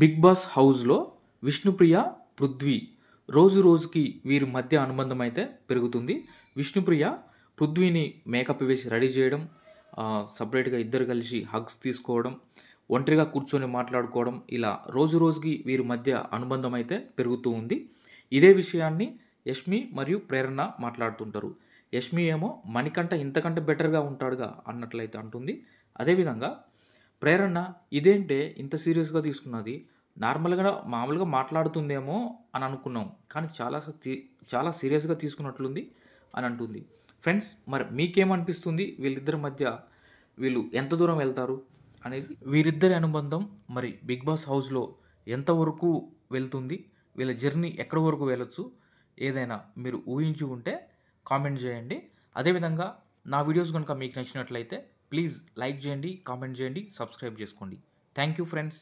big boss హౌస్లో విష్ణుప్రియ పృథ్వీ రోజు రోజుకి వీరి మధ్య అనుబంధం అయితే పెరుగుతుంది విష్ణుప్రియ పృథ్వీని మేకప్ వేసి రెడీ చేయడం సపరేట్గా ఇద్దరు కలిసి హగ్స్ తీసుకోవడం ఒంటరిగా కూర్చొని మాట్లాడుకోవడం ఇలా రోజు రోజుకి వీరి మధ్య అనుబంధం అయితే పెరుగుతూ ఉంది ఇదే విషయాన్ని యష్మి మరియు ప్రేరణ మాట్లాడుతుంటారు యష్మి ఏమో మణికంట ఇంతకంటే బెటర్గా ఉంటాడుగా అన్నట్లయితే అంటుంది అదేవిధంగా ప్రేరణ ఇదేంటే ఇంత సీరియస్గా తీసుకున్నది నార్మల్గా మామూలుగా మాట్లాడుతుందేమో అని అనుకున్నాం కానీ చాలా చాలా సీరియస్గా తీసుకున్నట్లుంది అని అంటుంది ఫ్రెండ్స్ మరి మీకేమనిపిస్తుంది వీళ్ళిద్దరి మధ్య వీళ్ళు ఎంత దూరం వెళ్తారు అనేది వీరిద్దరి అనుబంధం మరి బిగ్ బాస్ హౌస్లో ఎంతవరకు వెళ్తుంది వీళ్ళ జర్నీ ఎక్కడ వరకు వెళ్ళొచ్చు ఏదైనా మీరు ఊహించుకుంటే కామెంట్ చేయండి అదేవిధంగా నా వీడియోస్ కనుక మీకు నచ్చినట్లయితే ప్లీజ్ లైక్ చేయండి కామెంట్ చేయండి సబ్స్క్రైబ్ చేసుకోండి థ్యాంక్ యూ ఫ్రెండ్స్